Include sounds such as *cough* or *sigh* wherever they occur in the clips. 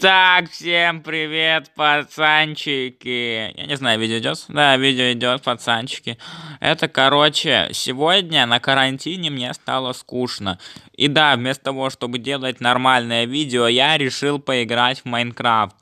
Так, всем привет, пацанчики. Я не знаю, видео идет? Да, видео идет, пацанчики. Это, короче, сегодня на карантине мне стало скучно. И да, вместо того, чтобы делать нормальное видео, я решил поиграть в Майнкрафт.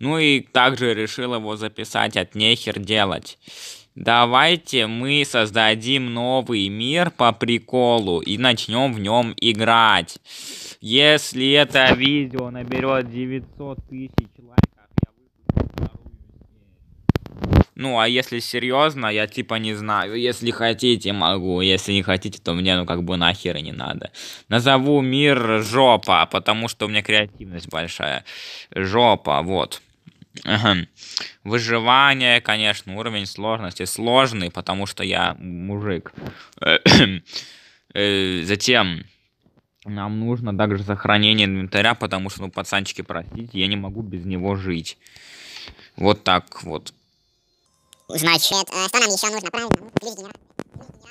Ну и также решил его записать от нехер делать. Давайте мы создадим новый мир по приколу и начнем в нем играть. Если это видео наберет 900 тысяч лайков, я выпущу вторую Ну, а если серьезно, я типа не знаю. Если хотите, могу. Если не хотите, то мне ну как бы нахер и не надо. Назову мир жопа, потому что у меня креативность большая. Жопа, вот. Выживание, конечно, уровень сложности сложный, потому что я мужик. *clears throat* Э, затем нам нужно также сохранение инвентаря, потому что, ну, пацанчики, простите, я не могу без него жить. Вот так вот. Значит, э, что нам еще нужно? Правильно, ну,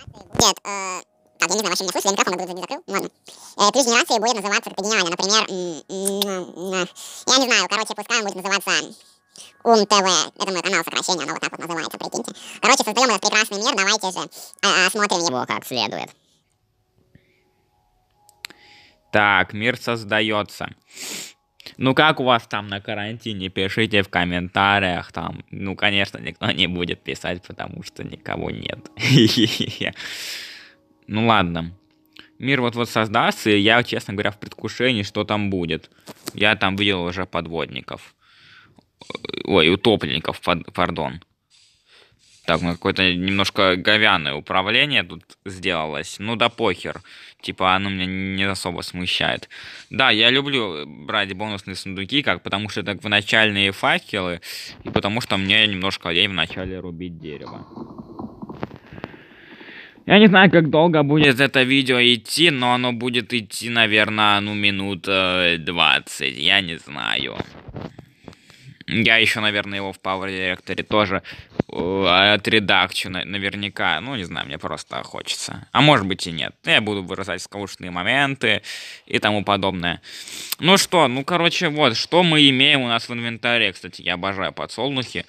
э, так, я не знаю, вообще меня слышали, микрофон будет закрыл, ладно. Э, плюс генерации будет называться как-то гениально, например, я не знаю, короче, пускай он будет называться УМ Это мой канал сокращения, оно вот так вот называется, прикиньте. Короче, создаем этот прекрасный мир, давайте же э, а, осмотрим а, его как следует. Так, мир создается. Ну как у вас там на карантине? Пишите в комментариях там. Ну, конечно, никто не будет писать, потому что никого нет. *laughs* Ну ладно. Мир вот-вот создастся, и я, честно говоря, в предвкушении, что там будет. Я там видел уже подводников. Ой, утопленников, пардон. Так, какое-то немножко говяное управление тут сделалось. Ну да похер. Типа оно меня не особо смущает. Да, я люблю брать бонусные сундуки, как потому что это в начальные факелы, и потому что мне немножко лень вначале рубить дерево. Я не знаю, как долго будет это видео идти, но оно будет идти, наверное, ну минут 20, э, я не знаю. Я еще, наверное, его в Power Director тоже э, отредакчу наверняка. Ну, не знаю, мне просто хочется. А может быть и нет. Я буду вырезать скучные моменты и тому подобное. Ну что, ну, короче, вот, что мы имеем у нас в инвентаре. Кстати, я обожаю подсолнухи.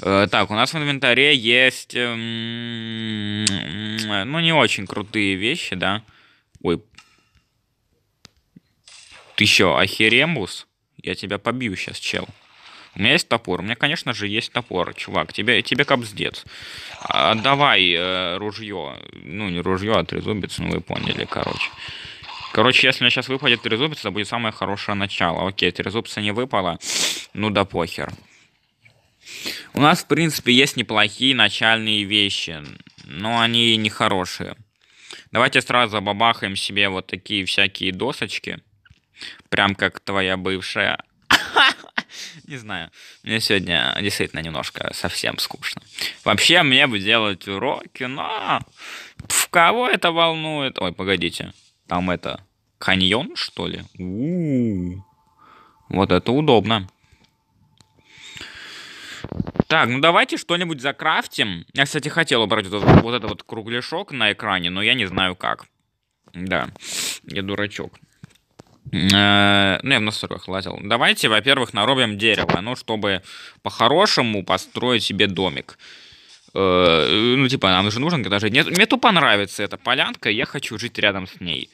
Э, так, у нас в инвентаре есть, эм, ну, не очень крутые вещи, да. Ой. Ты еще охерембус? Я тебя побью сейчас, чел. У меня есть топор. У меня, конечно же, есть топор, чувак. Тебе, тебе капздец. Отдавай а э, ружье. Ну, не ружье, а трезубец, ну вы поняли, короче. Короче, если мне сейчас выпадет трезубец, это будет самое хорошее начало. Окей, трезубца не выпало. Ну да похер. У нас, в принципе, есть неплохие начальные вещи, но они не хорошие. Давайте сразу бабахаем себе вот такие всякие досочки. Прям как твоя бывшая *laughs* Не знаю. Мне сегодня действительно немножко совсем скучно. Вообще, мне бы делать уроки, но... В кого это волнует? Ой, погодите. Там это... Каньон, что ли? У-у-у. Вот это удобно. Так, ну давайте что-нибудь закрафтим. Я, кстати, хотел убрать вот, вот этот вот кругляшок на экране, но я не знаю как. Да, я дурачок. Э, ну, я в настройках лазил. Давайте, во-первых, нарубим дерево, ну, чтобы по-хорошему построить себе домик. Э, ну, типа, нам же нужен даже нет. Мне тут понравится эта полянка, я хочу жить рядом с ней.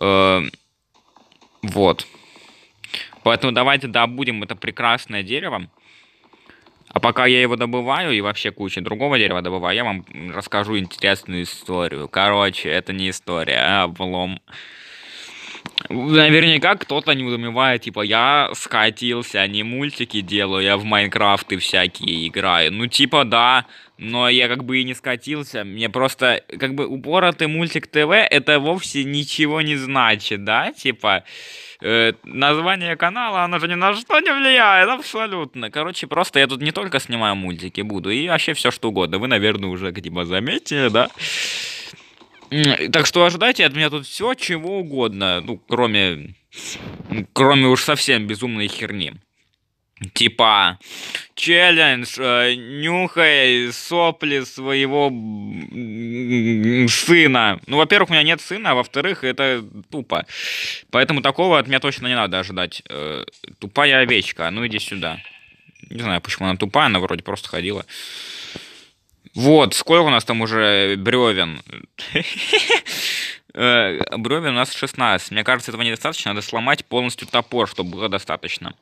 Э, вот. Поэтому давайте добудем это прекрасное дерево. А пока я его добываю и вообще куча другого дерева добываю, я вам расскажу интересную историю. Короче, это не история, а облом. Наверняка кто-то не недоумевает, типа, я скатился, не мультики делаю, я в Майнкрафты всякие играю. Ну, типа, да, но я как бы и не скатился. Мне просто, как бы, упоротый мультик ТВ, это вовсе ничего не значит, да? Типа, э, название канала, оно же ни на что не влияет, абсолютно. Короче, просто я тут не только снимаю мультики буду, и вообще все что угодно. Вы, наверное, уже, типа, заметили, да? Так что ожидайте от меня тут все, чего угодно, ну, кроме, кроме уж совсем безумной херни. Типа, челлендж, э, нюхай сопли своего сына. Ну, во-первых, у меня нет сына, а во-вторых, это тупо. Поэтому такого от меня точно не надо ожидать. Э, тупая овечка, а ну иди сюда. Не знаю, почему она тупая, она вроде просто ходила. Вот, сколько у нас там уже бревен? *laughs* Э, бревен у нас 16. Мне кажется, этого недостаточно. Надо сломать полностью топор, чтобы было достаточно.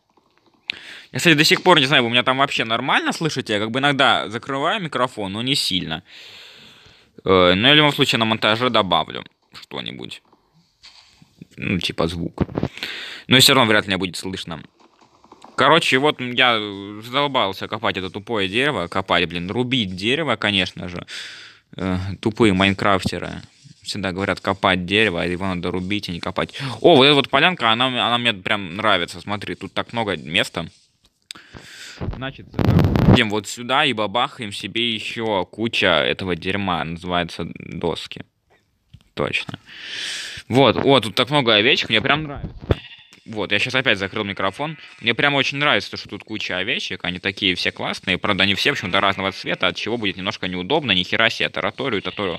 Я, кстати, до сих пор не знаю, у меня там вообще нормально слышите? Я как бы иногда закрываю микрофон, но не сильно. Э, но ну, я в любом случае на монтаже добавлю что-нибудь. Ну, типа звук. Но все равно вряд ли меня будет слышно. Короче, вот я задолбался копать это тупое дерево, копать, блин, рубить дерево, конечно же. Э, тупые майнкрафтеры всегда говорят копать дерево, а его надо рубить, а не копать. О, вот эта вот полянка, она, она мне прям нравится. Смотри, тут так много места. Значит, идем вот сюда и бабахаем себе еще куча этого дерьма. Называется доски. Точно. Вот, о, тут так много овечек, мне прям нравится. Вот, я сейчас опять закрыл микрофон. Мне прямо очень нравится, то, что тут куча овечек, они такие все классные. Правда, они все в общем то разного цвета, от чего будет немножко неудобно. Ни хера себе, тараторию, таторию.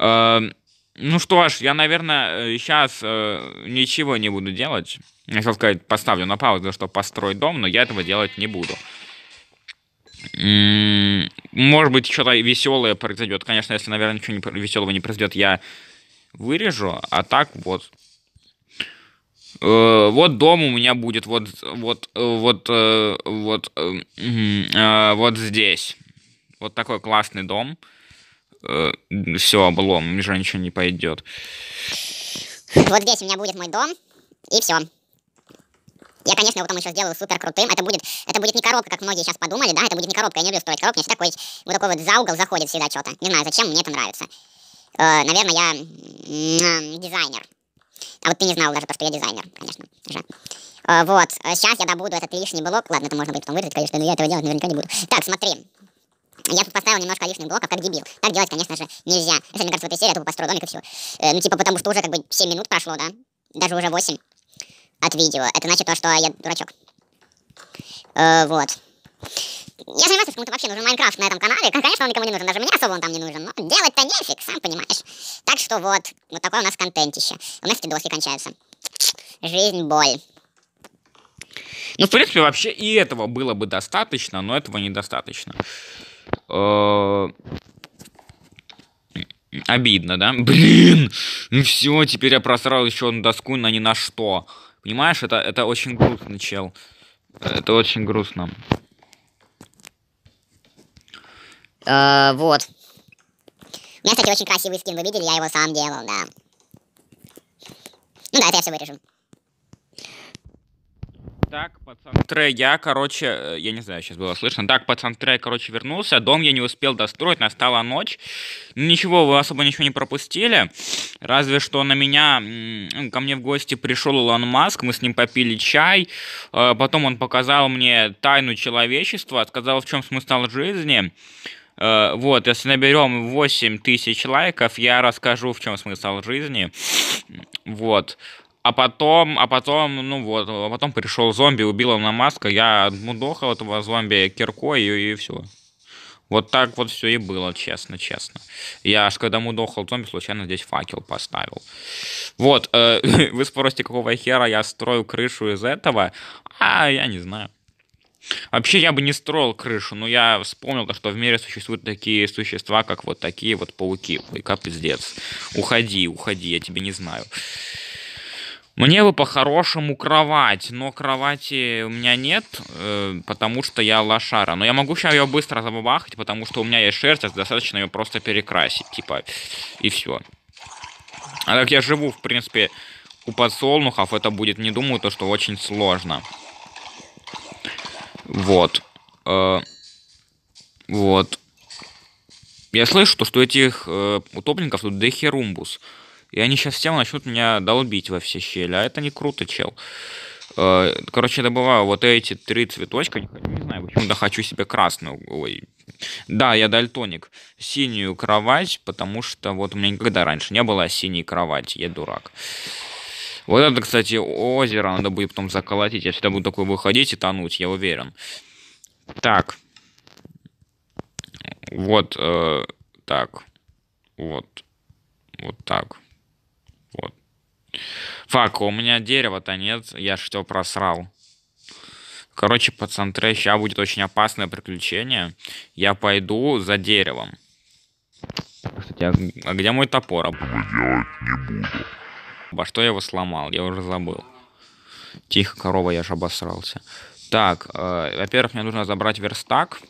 Эм, ну что ж, я, наверное, сейчас э, э, ничего не буду делать. Я хотел сказать, поставлю на паузу, чтобы построить дом, но я этого делать не буду. М-м, может быть, что-то веселое произойдет. Конечно, если, наверное, ничего веселого не произойдет, я вырежу. А так вот, Э, вот дом у меня будет вот вот э, вот э, вот вот здесь вот такой классный дом все облом уже ничего не пойдет вот здесь у меня будет мой дом и все я, конечно, его там еще сделаю супер крутым. Это будет, это будет не коробка, как многие сейчас подумали, да, это будет не коробка. Я не люблю строить коробку, мне всегда вот такой вот за угол заходит всегда что-то. Не знаю, зачем, мне это нравится. наверное, я дизайнер. А вот ты не знал даже то, что я дизайнер, конечно же. А, вот, сейчас а я добуду этот лишний блок. Ладно, это можно будет потом вырезать, конечно, но я этого делать наверняка не буду. Так, смотри. Я тут поставил немножко лишних блоков, как дебил. Так делать, конечно же, нельзя. Если, мне кажется, в этой серии я тупо построю домик и все. Э, ну, типа, потому что уже как бы 7 минут прошло, да? Даже уже 8 от видео. Это значит то, что я дурачок. Э, вот. Я занимаюсь почему-то вообще нужен Майнкрафт на этом канале. Конечно, он никому не нужен, даже мне особо он там не нужен. Но делать-то нефиг, сам понимаешь. Так что вот, вот такое у нас контентище. У нас эти доски кончаются. Жизнь, боль. Ну, в принципе, вообще и этого было бы достаточно, но этого недостаточно. Э, обидно, да? Блин! Ну все, теперь я просрал еще одну доску на ни на что. Понимаешь, это, это очень грустно, чел. Это очень грустно. А, вот. У меня, кстати, очень красивый скин, вы видели, я его сам делал, да. Ну да, это я все вырежу. Так, пацан Трей, я, короче, э, я не знаю, сейчас было слышно. Так, пацан Трей, короче, вернулся. Дом я не успел достроить, настала ночь. Ну, ничего, вы особо ничего не пропустили. Разве что на меня, ко мне в гости пришел Илон Маск, мы с ним попили чай. Э, потом он показал мне тайну человечества, сказал, в чем смысл жизни. Э, вот, если наберем 8 тысяч лайков, я расскажу, в чем смысл жизни. Вот. А потом, а потом, ну вот, а потом пришел зомби, убил на маска, я отмудохал этого зомби киркой и, и все. Вот так вот все и было, честно, честно. Я аж когда мудохал зомби, случайно здесь факел поставил. Вот, э, *laughs* вы спросите, какого хера я строю крышу из этого? А, я не знаю. Вообще я бы не строил крышу, но я вспомнил, что в мире существуют такие существа, как вот такие вот пауки. Ой, как пиздец. Уходи, уходи, я тебя не знаю. Мне бы по-хорошему кровать, но кровати у меня нет, э, потому что я лошара. Но я могу сейчас ее быстро забабахать, потому что у меня есть шерсть, а достаточно ее просто перекрасить, типа, и все. А так я живу, в принципе, у подсолнухов, это будет, не думаю, то, что очень сложно. Вот. Э, вот. Я слышу, то, что этих э, утопленников тут дехерумбус. И они сейчас всем начнут меня долбить во все щели. А это не круто, чел. Э, короче, добываю вот эти три цветочка. Не знаю, почему да хочу себе красную. Ой. Да, я дальтоник. Синюю кровать, потому что вот у меня никогда раньше не было синей кровати. Я дурак. Вот это, кстати, озеро надо будет потом заколотить. Я всегда буду такой выходить и тонуть, я уверен. Так. Вот э, так. Вот. Вот так. Вот. Фак, у меня дерева-то нет, я что просрал. Короче, пацан, трэш, сейчас будет очень опасное приключение. Я пойду за деревом. Кстати, а, а где мой топор? Я делать не буду. Во что я его сломал? Я уже забыл. Тихо, корова, я же обосрался. Так, э, во-первых, мне нужно забрать верстак.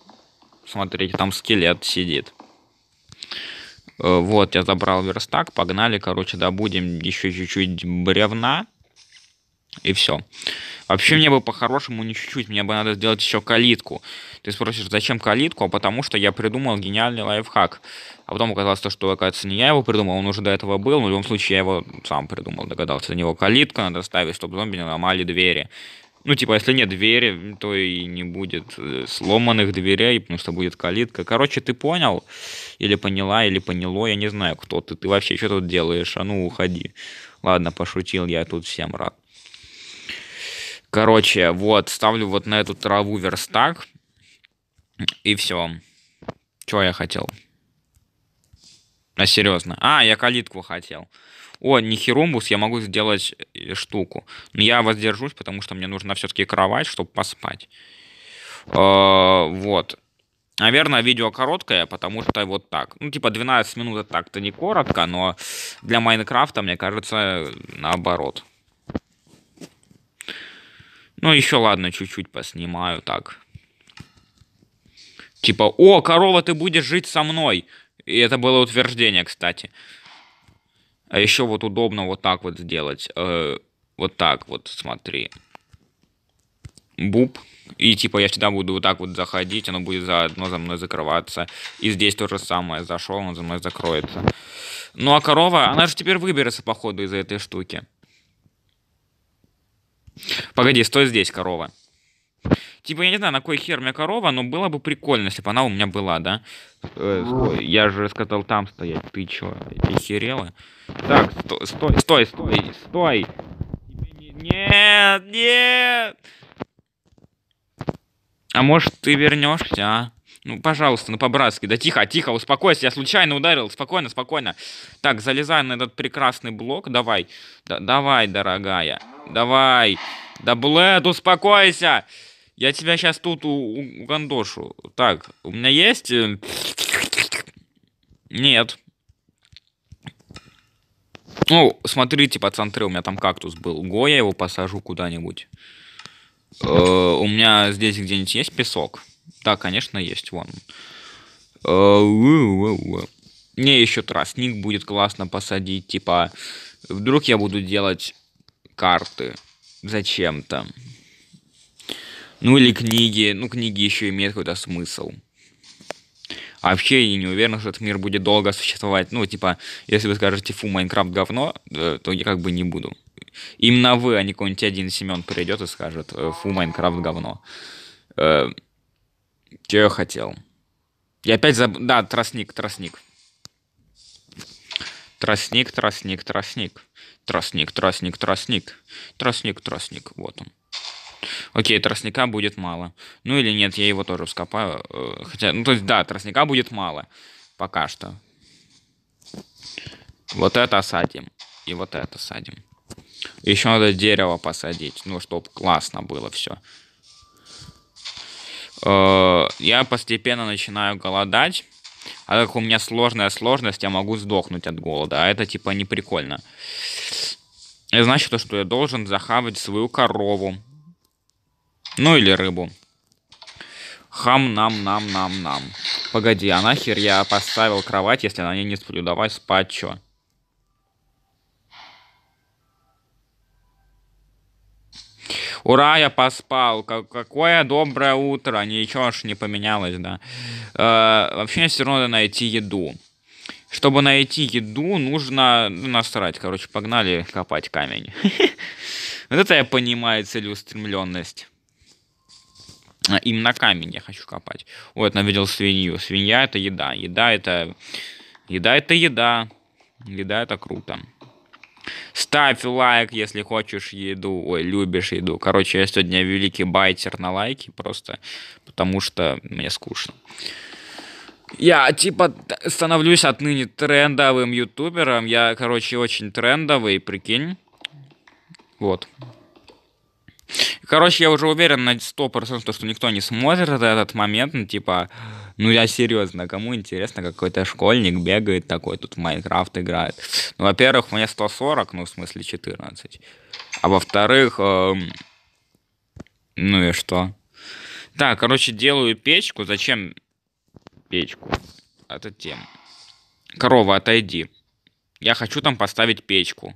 Смотрите, там скелет сидит. Э, вот, я забрал верстак. Погнали, короче, добудем еще чуть-чуть бревна. И все. Вообще мне бы по-хорошему не чуть-чуть, мне бы надо сделать еще калитку. Ты спросишь, зачем калитку? А потому что я придумал гениальный лайфхак. А потом оказалось что, оказывается, не я его придумал, он уже до этого был, но в любом случае я его сам придумал, догадался. До него калитка надо ставить, чтобы зомби не ломали двери. Ну, типа, если нет двери, то и не будет э, сломанных дверей, потому что будет калитка. Короче, ты понял? Или поняла, или поняло, я не знаю, кто ты. Ты вообще что тут делаешь? А ну, уходи. Ладно, пошутил, я тут всем рад. Короче, вот, ставлю вот на эту траву верстак. И все. что я хотел? А серьезно. А, я калитку хотел. О, не херумбус, я могу сделать э, штуку. Но я воздержусь, потому что мне нужна все-таки кровать, чтобы поспать. Э -э вот. Наверное, видео короткое, потому что вот так. Ну, типа 12 минут так-то не коротко, но для Майнкрафта, мне кажется, наоборот. Ну, еще ладно, чуть-чуть поснимаю так. Типа, о, корова, ты будешь жить со мной. И это было утверждение, кстати. А еще вот удобно вот так вот сделать. Э, вот так вот, смотри. буб. И типа я всегда буду вот так вот заходить, оно будет заодно за мной закрываться. И здесь то же самое. Зашел, он за мной закроется. Ну а корова, она же теперь выберется, походу, из этой штуки. Погоди, стой здесь, корова. Типа, я не знаю, на кой хер мне корова, но было бы прикольно, если бы она у меня была, да? Э, я же сказал там стоять, ты чё, ты Так, сто, стой, стой, стой, стой! Нет, нет! А может ты вернешься, а? Ну, пожалуйста, ну по-братски. Да тихо, тихо, успокойся, я случайно ударил. Спокойно, спокойно. Так, залезай на этот прекрасный блок. Давай, да, давай, дорогая. Давай. Да, Блэд, успокойся. Я тебя сейчас тут у, у, гандошу. Так, у меня есть... Э, нет. Ну, смотрите, пацаны, у меня там кактус был. Го, я его посажу куда-нибудь. Э, у меня здесь где-нибудь есть песок? Да, конечно, есть, вон. Э, Мне еще тростник будет классно посадить, типа, вдруг я буду делать карты зачем-то. Ну или книги, ну книги еще имеют какой-то смысл. А вообще я не уверен, что этот мир будет долго существовать. Ну, типа, если вы скажете, фу, Майнкрафт говно, э, то я как бы не буду. Именно вы, а не какой-нибудь один Семен придет и скажет, фу, Майнкрафт говно. Э, Че я хотел? Я опять забыл. Да, тростник, тростник. Тростник, тростник, тростник. Тростник, тростник, тростник. Тростник, тростник. Вот он. Окей, тростника будет мало. Ну или нет, я его тоже вскопаю. Э, хотя, ну то есть да, тростника будет мало. Пока что. Вот это садим. И вот это садим. Еще надо дерево посадить. Ну, чтобы классно было все. Э, я постепенно начинаю голодать. А как у меня сложная сложность, я могу сдохнуть от голода. А это типа не прикольно. Это значит то, что я должен захавать свою корову. Ну или рыбу. Хам-нам-нам-нам-нам. Погоди, а нахер я поставил кровать, если на ней не сплю? Давай спать, чё? Ура, я поспал. Какое доброе утро. Ничего ж не поменялось, да. Э, вообще, все равно надо найти еду. Чтобы найти еду, нужно ну, насрать. Короче, погнали копать камень. *laughs* Вот это я понимаю целеустремленность. Именно камень я хочу копать. Вот, навидел свинью. Свинья это еда. Еда это... Еда это еда. Еда это круто. Ставь лайк, если хочешь еду, ой, любишь еду. Короче, я сегодня великий байтер на лайки, просто потому что мне скучно. Я, типа, становлюсь отныне трендовым ютубером. Я, короче, очень трендовый, прикинь. Вот. Короче, я уже уверен на 100%, что никто не смотрит этот момент, ну, типа... Ну, я серьезно, кому интересно, какой-то школьник бегает такой, тут в Майнкрафт играет. Ну, во-первых, мне 140, ну, в смысле 14. А во-вторых, эм... ну и что? Так, короче, делаю печку. Зачем печку? Это тема. Корова, отойди. Я хочу там поставить печку.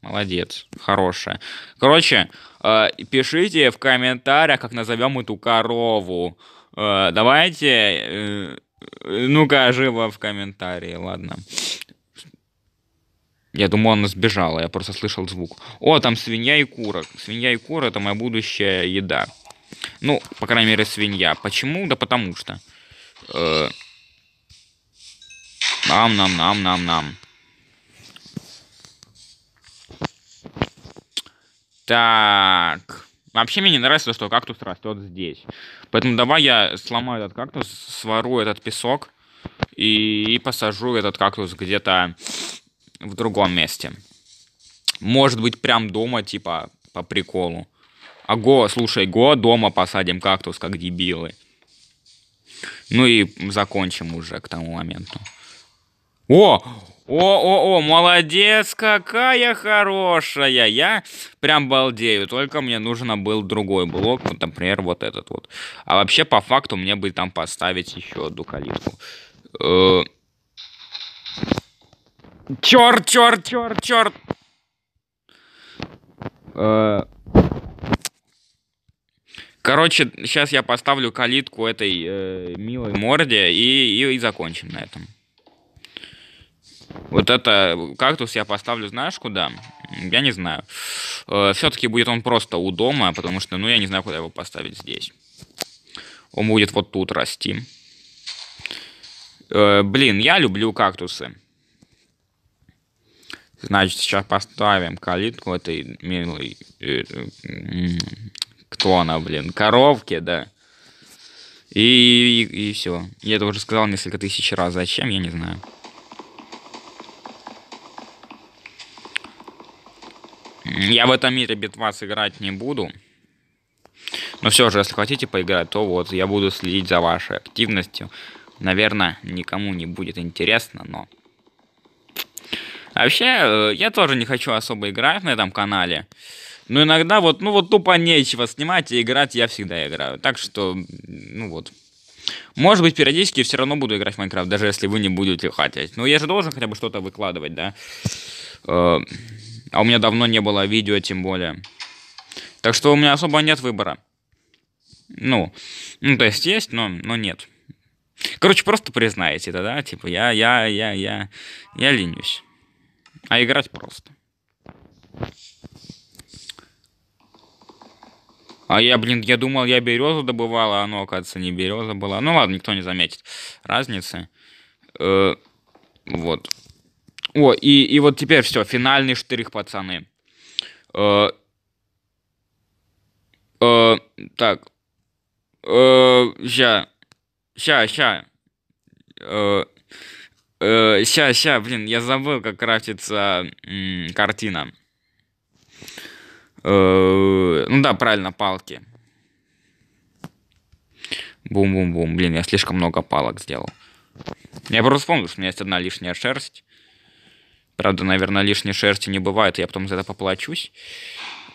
Молодец, хорошая. Короче, э, пишите в комментариях, как назовем эту корову. Э, давайте, э, ну-ка, живо в комментарии, ладно. Я думаю, она сбежала, я просто слышал звук. О, там свинья и кура. Свинья и кура это моя будущая еда. Ну, по крайней мере, свинья. Почему? Да потому что. Э, нам, нам, нам, нам, нам. Так. Вообще мне не нравится, что кактус растет здесь. Поэтому давай я сломаю этот кактус, сворую этот песок и, и посажу этот кактус где-то в другом месте. Может быть, прям дома, типа, по приколу. А слушай, го, дома посадим кактус, как дебилы. Ну и закончим уже к тому моменту. О! О-о-о, молодец, какая хорошая. Я прям балдею. Только мне нужен был другой блок, вот, например, вот этот вот. А вообще, по факту, мне бы там поставить еще одну калитку. Э... Черт, черт, черт, черт. Э, короче, сейчас я поставлю калитку этой э, милой морде и, и, и закончим на этом. Вот это кактус я поставлю, знаешь, куда? Я не знаю. Э, Все-таки будет он просто у дома, потому что, ну, я не знаю, куда его поставить здесь. Он будет вот тут расти. Э, блин, я люблю кактусы. Значит, сейчас поставим калитку этой милой... Э, кто она, блин? Коровки, да. И, и, и все. Я это уже сказал несколько тысяч раз. Зачем, я не знаю. Я в этом мире битвас играть не буду. Но все же, если хотите поиграть, то вот я буду следить за вашей активностью. Наверное, никому не будет интересно, но... Вообще, э, я тоже не хочу особо играть на этом канале. Но иногда вот, ну вот тупо нечего снимать и играть я всегда играю. Так что, ну вот. Может быть, периодически все равно буду играть в Майнкрафт, даже если вы не будете хотеть. Но я же должен хотя бы что-то выкладывать, да? Э, а у меня давно не было видео, тем более. Так что у меня особо нет выбора. Ну, ну то есть есть, но, но нет. Короче, просто признаете, это, да? Типа, я, я, я, я, я ленюсь. А играть просто. А я, блин, я думал, я березу добывала, а оно, оказывается, не береза была. Ну ладно, никто не заметит разницы. Э -э вот. О, и, и вот теперь все, финальный штрих, пацаны. Э, э, так. Э, ща. Ща, ща. Э, э, ща, ща, блин, я забыл, как крафтится м, картина. Э, ну да, правильно, палки. Бум-бум-бум. Блин, я слишком много палок сделал. Я просто вспомнил, что у меня есть одна лишняя шерсть. Правда, наверное, лишней шерсти не бывает, я потом за это поплачусь.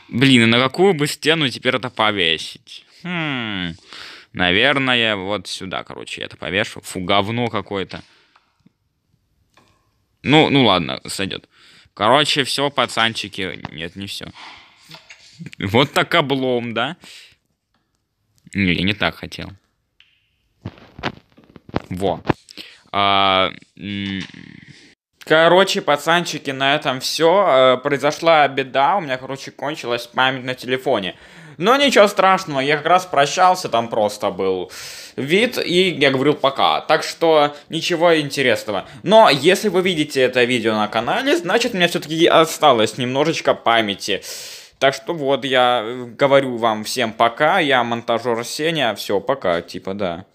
Блин, и на какую бы стену теперь это повесить? Хм, наверное, вот сюда, короче, я это повешу. Фу, говно какое-то. Ну, ну ладно, сойдет. Короче, все, пацанчики. Нет, не все. Вот так облом, да? Не, я не так хотел. Во. А, Короче, пацанчики, на этом все. Э, произошла беда, у меня, короче, кончилась память на телефоне. Но ничего страшного, я как раз прощался, там просто был вид, и я говорил пока. Так что ничего интересного. Но если вы видите это видео на канале, значит у меня все-таки осталось немножечко памяти. Так что вот, я э, говорю вам всем пока, я монтажер Сеня, все, пока, типа, да.